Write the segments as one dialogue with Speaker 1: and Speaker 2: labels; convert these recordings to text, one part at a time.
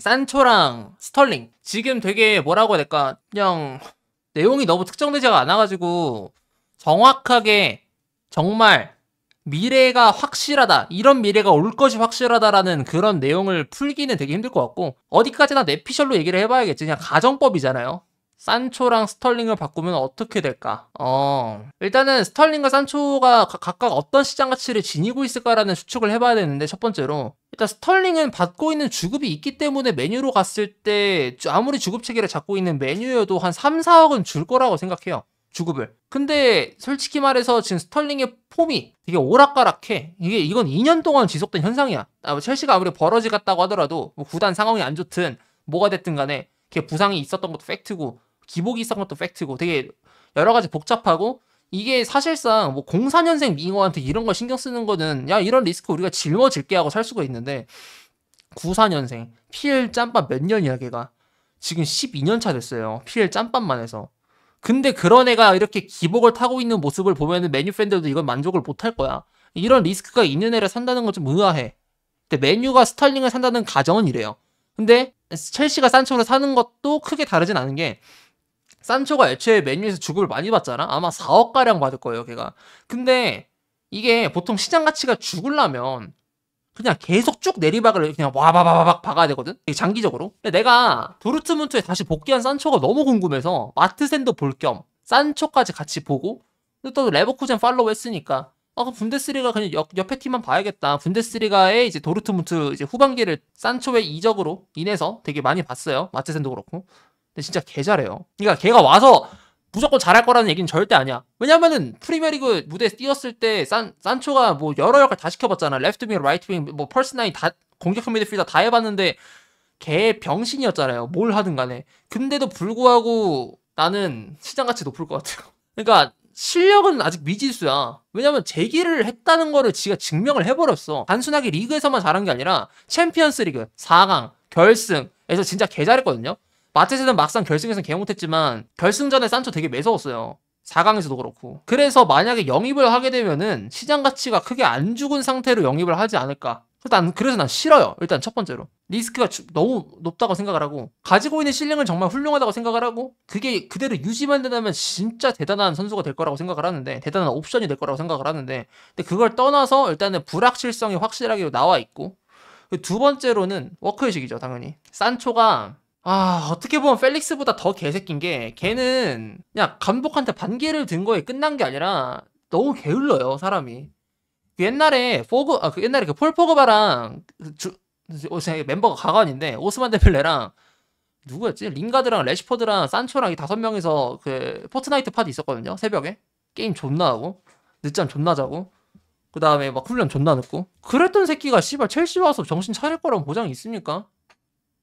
Speaker 1: 산초랑 스털링 지금 되게 뭐라고 해야 될까 그냥 내용이 너무 특정되지가 않아가지고 정확하게 정말 미래가 확실하다 이런 미래가 올 것이 확실하다라는 그런 내용을 풀기는 되게 힘들 것 같고 어디까지나 내피셜로 얘기를 해봐야겠지 그냥 가정법이잖아요 산초랑 스털링을 바꾸면 어떻게 될까? 어, 일단은 스털링과 산초가 가, 각 어떤 시장 가치를 지니고 있을까라는 추측을 해봐야 되는데 첫 번째로 일단 스털링은 받고 있는 주급이 있기 때문에 메뉴로 갔을 때 아무리 주급 체계를 잡고 있는 메뉴여도 한 3, 4억은 줄 거라고 생각해요. 주급을. 근데 솔직히 말해서 지금 스털링의 폼이 되게 오락가락해. 이게 이건 2년 동안 지속된 현상이야. 아, 뭐 첼시가 아무리 벌어지 같다고 하더라도 뭐 구단 상황이 안 좋든 뭐가 됐든 간에 걔 부상이 있었던 것도 팩트고 기복이 있었던 것도 팩트고 되게 여러 가지 복잡하고 이게 사실상 뭐 04년생 미어한테 이런 걸 신경 쓰는 거는 야 이런 리스크 우리가 짊어질게 하고 살 수가 있는데 94년생 PL 짬밥 몇 년이야 걔가 지금 12년 차 됐어요 PL 짬밥만 해서 근데 그런 애가 이렇게 기복을 타고 있는 모습을 보면은 메뉴 팬들도 이건 만족을 못 할 거야 이런 리스크가 있는 애를 산다는 건 좀 의아해 근데 메뉴가 스탈링을 산다는 가정은 이래요 근데 첼시가 산초로 사는 것도 크게 다르진 않은 게 산초가 애초에 맨뉴에서 주급을 많이 받잖아. 아마 4억 가량 받을 거예요, 걔가. 근데 이게 보통 시장 가치가 죽을라면 그냥 계속 쭉 내리박을 그냥 와바바바박 박아야 되거든? 장기적으로. 근데 내가 도르트문트에 다시 복귀한 산초가 너무 궁금해서 마트센도 볼 겸 산초까지 같이 보고 또 레버쿠젠 팔로우 했으니까 아, 그럼 분데스리가 그냥 옆, 옆에 팀만 봐야겠다. 분데스리가의 이제 도르트문트 이제 후반기를 산초의 이적으로 인해서 되게 많이 봤어요. 마트센도 그렇고. 근데 진짜 개 잘해요. 그러니까 걔가 와서 무조건 잘할 거라는 얘기는 절대 아니야. 왜냐면은 프리미어리그 무대에 뛰었을 때 산, 산초가 뭐 여러 역할 다 시켜봤잖아. 레프트윙, 라이트윙, 뭐 펄스나인 다 공격형 미드필더 다 해봤는데 걔 병신이었잖아요. 뭘 하든 간에. 근데도 불구하고 나는 시장가치 높을 것 같아요. 그러니까 실력은 아직 미지수야. 왜냐면 재기를 했다는 거를 지가 증명을 해버렸어. 단순하게 리그에서만 잘한 게 아니라 챔피언스 리그, 4강, 결승에서 진짜 개 잘했거든요. 마체제는 막상 결승에서는 개 못했지만 결승전에 산초 되게 매서웠어요. 4강에서도 그렇고. 그래서 만약에 영입을 하게 되면은 시장 가치가 크게 안 죽은 상태로 영입을 하지 않을까. 일단 그래서 난 싫어요. 일단 첫 번째로 리스크가 너무 높다고 생각을 하고 가지고 있는 실력은 정말 훌륭하다고 생각을 하고 그게 그대로 유지만 된다면 진짜 대단한 선수가 될 거라고 생각을 하는데 대단한 옵션이 될 거라고 생각을 하는데 근데 그걸 떠나서 일단은 불확실성이 확실하게 나와 있고 그 두 번째로는 워크의식이죠 당연히 산초가 아 어떻게 보면 펠릭스보다 더 개새낀 게 걔는 그냥 감독한테 반기를 든 거에 끝난 게 아니라 너무 게을러요 사람이 그 옛날에 포그 아, 그 옛날에 그폴 포그바랑 그 주, 어, 멤버가 가관인데 오스만 데필레랑 누구였지 링가드랑 레시포드랑 산초랑 이 다섯 명이서 그 포트나이트 파티 있었거든요 새벽에 게임 존나 하고 늦잠 존나 자고 그 다음에 막 훈련 존나 늦고 그랬던 새끼가 씨발 첼시 와서 정신 차릴 거라고 보장이 있습니까?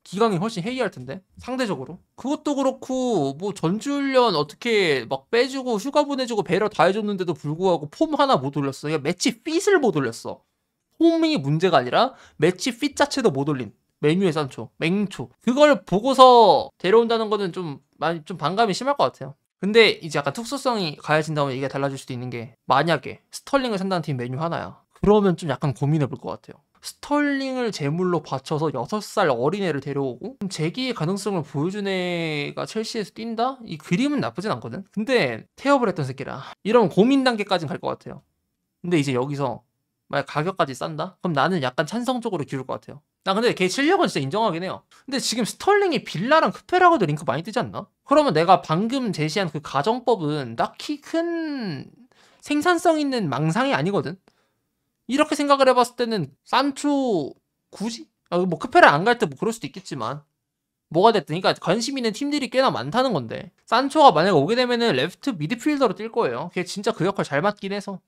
Speaker 1: 기강이 훨씬 헤이할 텐데 상대적으로 그것도 그렇고 뭐 전주훈련 어떻게 막 빼주고 휴가 보내주고 배려 다 해줬는데도 불구하고 폼 하나 못 올렸어 그러니까 매치 핏을 못 올렸어 폼이 문제가 아니라 매치 핏 자체도 못 올린 메뉴의 산초 맹초 그걸 보고서 데려온다는 거는 좀 많이 좀 반감이 심할 것 같아요 근데 이제 약간 특수성이 가해진다면 이게 달라질 수도 있는 게 만약에 스털링을 산다는 팀 메뉴 하나야 그러면 좀 약간 고민해 볼 것 같아요 스털링을 제물로 바쳐서 6살 어린애를 데려오고 재기의 가능성을 보여준 애가 첼시에서 뛴다? 이 그림은 나쁘진 않거든 근데 태업을 했던 새끼라 이런 고민 단계까지는 갈것 같아요 근데 이제 여기서 만약 가격까지 싼다? 그럼 나는 약간 찬성 적으로 기울 것 같아요 나 근데 걔 실력은 진짜 인정하긴 해요 근데 지금 스털링이 빌라랑 크페라고도 링크 많이 뜨지 않나? 그러면 내가 방금 제시한 그 가정법은 딱히 큰 생산성 있는 망상이 아니거든 이렇게 생각을 해봤을 때는 산초 굳이? 아, 뭐 크페를 안 갈때뭐 그럴 수도 있겠지만 뭐가 됐든 그러니까 관심 있는 팀들이 꽤나 많다는 건데 산초가 만약에 오게 되면은 레프트 미드필더로 뛸 거예요. 걔 진짜 그 역할 잘맞긴 해서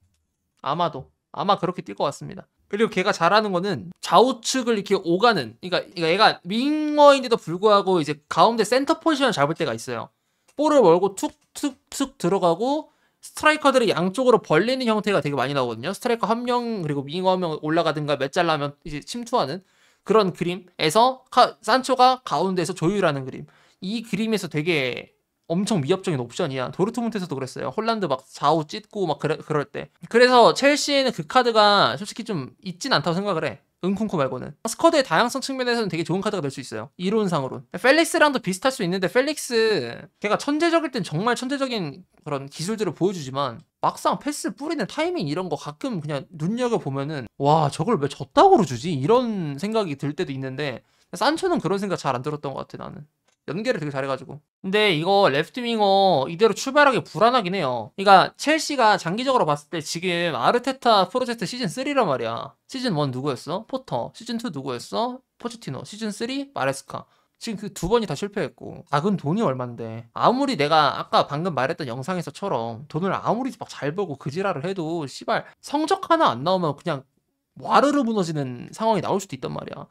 Speaker 1: 아마도 아마 그렇게 뛸 것 같습니다. 그리고 걔가 잘하는 거는 좌우측을 이렇게 오가는 그러니까, 그러니까 얘가 윙어인데도 불구하고 이제 가운데 센터 포지션을 잡을 때가 있어요. 볼을 몰고 툭툭툭 들어가고 스트라이커들이 양쪽으로 벌리는 형태가 되게 많이 나오거든요. 스트라이커 한 명 그리고 윙어 한명 올라가든가 몇잘라면 이제 침투하는 그런 그림에서 카, 산초가 가운데에서 조율하는 그림. 이 그림에서 되게 엄청 위협적인 옵션이야. 도르트문트에서도 그랬어요. 홀란드 막 좌우 찢고 막 그래, 그럴 때. 그래서 첼시에는 그 카드가 솔직히 좀 있진 않다고 생각을 해. 은콩코 말고는 스쿼드의 다양성 측면에서는 되게 좋은 카드가 될 수 있어요 이론상으론 펠릭스랑도 비슷할 수 있는데 펠릭스 걔가 천재적일 땐 정말 천재적인 그런 기술들을 보여주지만 막상 패스 뿌리는 타이밍 이런 거 가끔 그냥 눈여겨보면은 와 저걸 왜 저따구로 주지 이런 생각이 들 때도 있는데 산초는 그런 생각 잘 안 들었던 것 같아 나는 연계를 되게 잘해가지고. 근데 이거 레프트윙어 이대로 출발하기 불안하긴 해요. 그러니까 첼시가 장기적으로 봤을 때 지금 아르테타 프로젝트 시즌 3란 말이야. 시즌 1 누구였어? 포터. 시즌 2 누구였어? 포츠티노 시즌 3 마레스카. 지금 그 두 번이 다 실패했고 작은 돈이 얼만데 아무리 내가 아까 방금 말했던 영상에서처럼 돈을 아무리 막 잘 벌고 그지랄을 해도 씨발 성적 하나 안 나오면 그냥 와르르 무너지는 상황이 나올 수도 있단 말이야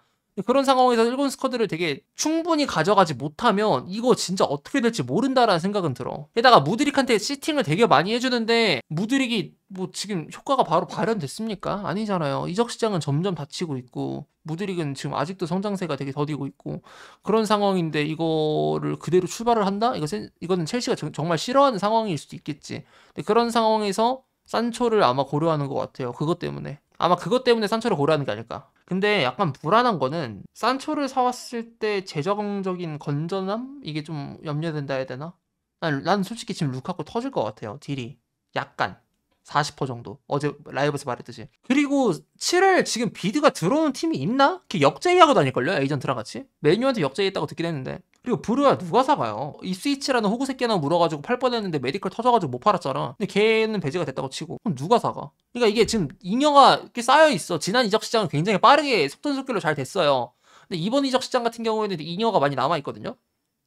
Speaker 1: 그런 상황에서 일본 스쿼드를 되게 충분히 가져가지 못하면 이거 진짜 어떻게 될지 모른다라는 생각은 들어. 게다가 무드릭한테 시팅을 되게 많이 해주는데 무드릭이 뭐 지금 효과가 바로 발현됐습니까? 아니잖아요. 이적 시장은 점점 닫히고 있고 무드릭은 지금 아직도 성장세가 되게 더디고 있고 그런 상황인데 이거를 그대로 출발을 한다? 이거 이거는 첼시가 정말 싫어하는 상황일 수도 있겠지. 근데 그런 상황에서 산초를 아마 고려하는 것 같아요. 그것 때문에 아마 그것 때문에 산초를 고려하는 게 아닐까. 근데 약간 불안한 거는 산초를 사왔을 때 재정적인 건전함 이게 좀 염려된다 해야 되나? 난, 난 솔직히 지금 루카코 터질 것 같아요. 딜이 약간 40% 정도 어제 라이브에서 말했듯이 그리고 7월 지금 비드가 들어오는 팀이 있나? 그 역제의하고 다닐걸요 에이전트랑 같이 메뉴한테 역제의했다고 듣긴 했는데 그리고 브루야 누가 사봐요이 스위치라는 호구 새끼나 물어가지고 팔 뻔했는데 메디컬 터져가지고 못 팔았잖아. 근데 걔는 배제가 됐다고 치고 그럼 누가 사가? 그러니까 이게 지금 잉여가 이렇게 쌓여 있어. 지난 이적 시장은 굉장히 빠르게 속전속결로 잘 됐어요. 근데 이번 이적 시장 같은 경우에는 잉여가 많이 남아 있거든요.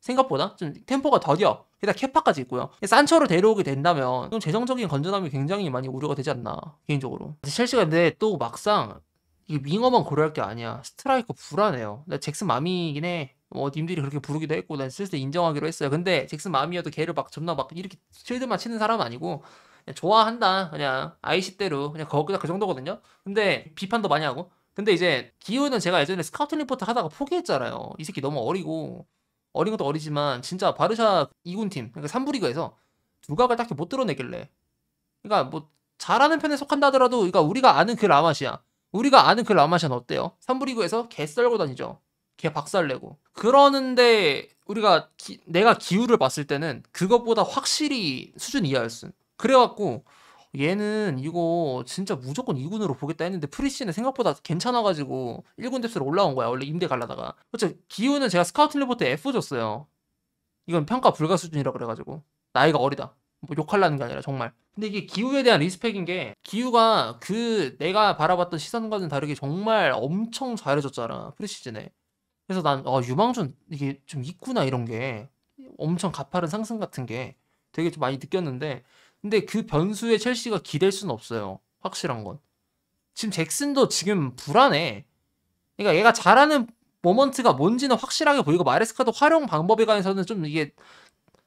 Speaker 1: 생각보다 좀 템포가 더뎌. 게다가 캐파까지 있고요. 산처를 데려오게 된다면 좀 재정적인 건전함이 굉장히 많이 우려가 되지 않나 개인적으로. 첼시가 근데 또 막상 이 윙어만 고려할 게 아니야. 스트라이커 불안해요. 근데 잭슨 맘이긴 해. 뭐 님들이 그렇게 부르기도 했고 난 슬슬 인정하기로 했어요. 근데 잭슨 마음이어도 걔를 막 존나 막 이렇게 실드만 치는 사람 아니고 그냥 좋아한다. 그냥 아이시대로 그냥 거, 기다그 정도거든요. 근데 비판도 많이 하고 근데 이제 기호는 제가 예전에 스카우트 리포트 하다가 포기했잖아요. 이 새끼 너무 어리고 어린 것도 어리지만 진짜 바르샤 2군 팀 그러니까 3부 리그에서 누각을 딱히 못 드러내길래 그러니까 뭐 잘하는 편에 속한다 하더라도 그러니까 우리가 아는 그 라마시아 우리가 아는 그 라마시아는 어때요? 3부 리그에서 개 썰고 다니죠. 걔 박살내고 그러는데 우리가 기, 내가 기후를 봤을 때는 그것보다 확실히 수준 이하였어 그래갖고 얘는 이거 진짜 무조건 2군으로 보겠다 했는데 프리시즌에 생각보다 괜찮아가지고 1군 뎁스로 올라온 거야 원래 임대 갈라다가 어째 기후는 제가 스카우트 리포트 에 F 줬어요 이건 평가 불가 수준이라 그래가지고 나이가 어리다 뭐 욕할라는 게 아니라 정말 근데 이게 기후에 대한 리스펙인 게기후가그 내가 바라봤던 시선과는 다르게 정말 엄청 잘해줬잖아 프리시즌에 그래서 난 아, 유망준 이게 좀 있구나 이런 게 엄청 가파른 상승 같은 게 되게 좀 많이 느꼈는데 근데 그 변수에 첼시가 기댈 수는 없어요. 확실한 건. 지금 잭슨도 지금 불안해. 그러니까 얘가 잘하는 모먼트가 뭔지는 확실하게 보이고 마레스카도 활용 방법에 관해서는 좀 이게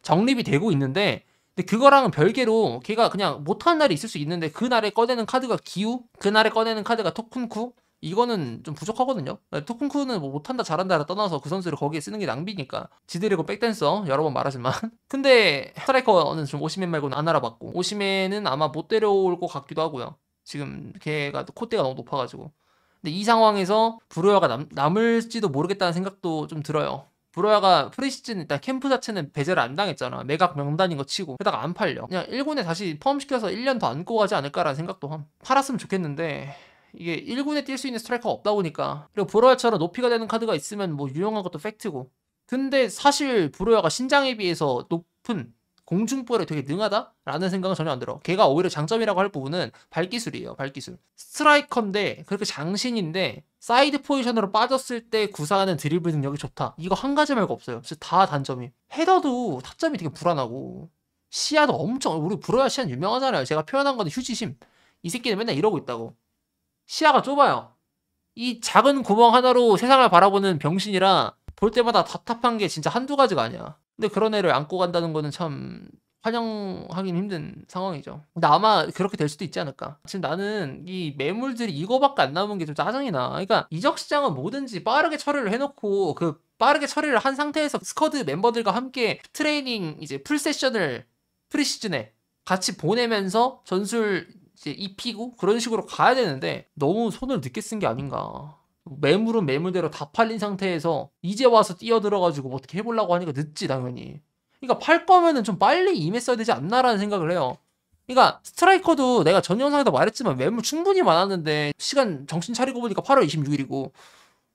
Speaker 1: 정립이 되고 있는데 근데 그거랑은 별개로 걔가 그냥 못하는 날이 있을 수 있는데 그날에 꺼내는 카드가 기우 그날에 꺼내는 카드가 토큰쿠 이거는 좀 부족하거든요. 네, 토쿤쿠는 뭐 못한다 잘한다를 떠나서 그 선수를 거기에 쓰는 게 낭비니까. 지드래곤 백댄서 여러 번 말하지만. 근데 스트라이커는 좀 오시맨 말고는 안 알아봤고 오시맨은 아마 못 데려올 것 같기도 하고요. 지금 걔가 콧대가 너무 높아가지고. 근데 이 상황에서 브로야가 남, 남을지도 모르겠다는 생각도 좀 들어요. 브로야가 프리시즌 일단 캠프 자체는 배제를 안 당했잖아. 매각 명단인 거 치고. 게다가안 팔려. 그냥 1군에 다시 펌시켜서 1년 더 안고 가지 않을까라는 생각도 함. 팔았으면 좋겠는데 이게 1군에 뛸 수 있는 스트라이커가 없다 보니까 그리고 브로야처럼 높이가 되는 카드가 있으면 뭐 유용한 것도 팩트고 근데 사실 브로야가 신장에 비해서 높은 공중볼에 되게 능하다라는 생각은 전혀 안 들어. 걔가 오히려 장점이라고 할 부분은 발기술이에요. 발기술. 스트라이커인데 그렇게 장신인데 사이드 포지션으로 빠졌을 때 구사하는 드리블 능력이 좋다. 이거 한 가지 말고 없어요. 다 단점이. 헤더도 타점이 되게 불안하고 시야도 엄청 우리 브로야 시야 유명하잖아요. 제가 표현한 건 휴지심. 이 새끼는 맨날 이러고 있다고. 시야가 좁아요. 이 작은 구멍 하나로 세상을 바라보는 병신이라 볼 때마다 답답한 게 진짜 한두 가지가 아니야. 근데 그런 애를 안고 간다는 거는 참 환영하기는 힘든 상황이죠. 근데 아마 그렇게 될 수도 있지 않을까. 지금 나는 이 매물들이 이거밖에 안 남은 게 좀 짜증이 나. 그러니까 이적 시장은 뭐든지 빠르게 처리를 해놓고 그 빠르게 처리를 한 상태에서 스쿼드 멤버들과 함께 트레이닝 이제 풀 세션을 프리시즌에 같이 보내면서 전술 이제 입히고 그런 식으로 가야 되는데 너무 손을 늦게 쓴 게 아닌가. 매물은 매물대로 다 팔린 상태에서 이제 와서 뛰어들어가지고 뭐 어떻게 해보려고 하니까 늦지 당연히. 그러니까 팔 거면은 좀 빨리 임했어야 되지 않나라는 생각을 해요. 그러니까 스트라이커도 내가 전 영상에도 말했지만 매물 충분히 많았는데 시간 정신 차리고 보니까 8월 26일이고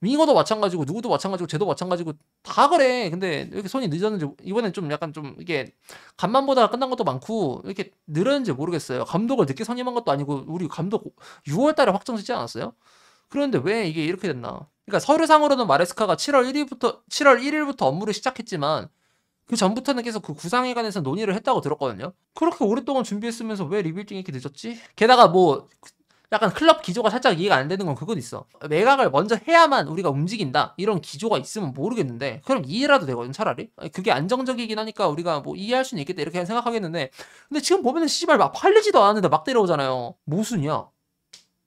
Speaker 1: 윙어도 마찬가지고 누구도 마찬가지고 쟤도 마찬가지고 다 그래. 근데 이렇게 손이 늦었는지 이번엔 좀 약간 좀 이게 간만 보다 끝난 것도 많고 이렇게 늘었는지 모르겠어요. 감독을 늦게 선임한 것도 아니고 우리 감독 6월달에 확정짓지 않았어요? 그런데 왜 이게 이렇게 됐나? 그러니까 서류상으로는 마레스카가 7월 1일부터 7월 1일부터 업무를 시작했지만 그 전부터는 계속 그 구상에 관해서 논의를 했다고 들었거든요. 그렇게 오랫동안 준비했으면서 왜 리빌딩이 이렇게 늦었지? 게다가 뭐 약간 클럽 기조가 살짝 이해가 안 되는 건 그건 있어. 매각을 먼저 해야만 우리가 움직인다. 이런 기조가 있으면 모르겠는데, 그럼 이해라도 되거든, 차라리. 그게 안정적이긴 하니까 우리가 뭐 이해할 수는 있겠다. 이렇게 생각하겠는데, 근데 지금 보면은 씨발 막 팔리지도 않았는데 막 데려오잖아요. 무슨이야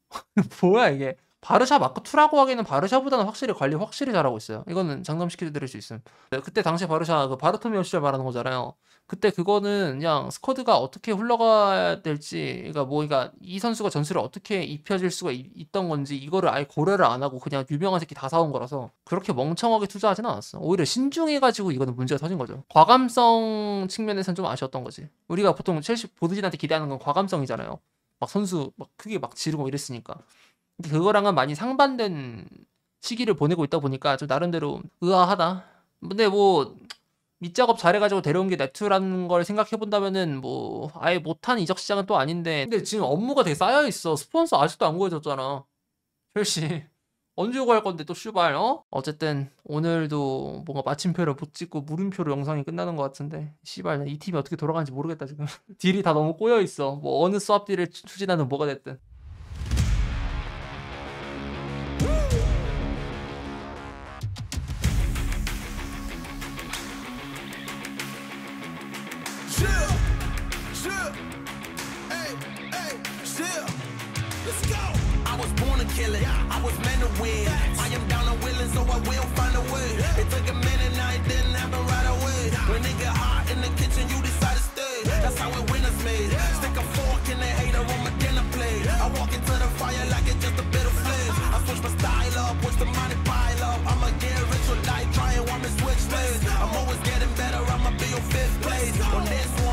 Speaker 1: 뭐야, 이게. 바르샤 마크 2라고 하기에는 바르샤보다는 확실히 관리 확실히 잘하고 있어요. 이거는 장담시켜 드릴 수 있음. 네, 그때 당시 바르샤 그 바르토미오 시절 말하는 거잖아요. 그때 그거는 그냥 스쿼드가 어떻게 흘러가야 될지 그러니까 뭐 그러니까 이 선수가 전술을 어떻게 입혀질 수가 이, 있던 건지 이거를 아예 고려를 안 하고 그냥 유명한 새끼 다 사온 거라서 그렇게 멍청하게 투자하진 않았어. 오히려 신중해 가지고 이거는 문제가 터진 거죠. 과감성 측면에서는 좀 아쉬웠던 거지. 우리가 보통 첼시 보드진한테 기대하는 건 과감성이잖아요. 막 선수 막 크게 막 지르고 이랬으니까. 그거랑은 많이 상반된 시기를 보내고 있다 보니까 좀 나름대로 의아하다. 근데 뭐 밑작업 잘해가지고 데려온 게 네투라는 e 걸 생각해본다면은 뭐 아예 못한 이적 시장은 또 아닌데 근데 지금 업무가 되게 쌓여있어 스폰서 아직도 안구해졌잖아 혈씨 언제 구할 건데 또 슈발 어? 어쨌든 오늘도 뭔가 마침표를 못 찍고 물음표로 영상이 끝나는 것 같은데 씨발 이 팀이 어떻게 돌아가는지 모르겠다 지금 딜이 다 너무 꼬여있어 뭐 어느 수업 딜을 추진하는 뭐가 됐든 Let's go. I was born to kill it. Yeah. I was meant to win. That's I am down and willing, so I will find a way. Yeah. It took a minute, now it didn't happen right away. Yeah. When it get hot in the kitchen, you decide to stay. That's how it winners made. Stick a fork in the hater on my dinner plate. I walk into the fire like it's just a bit of flames. I switch my style up, watch the money pile up. I'ma get rich or die trying while me switch lanes. I'm always getting better, I'ma be your fifth place. On this one.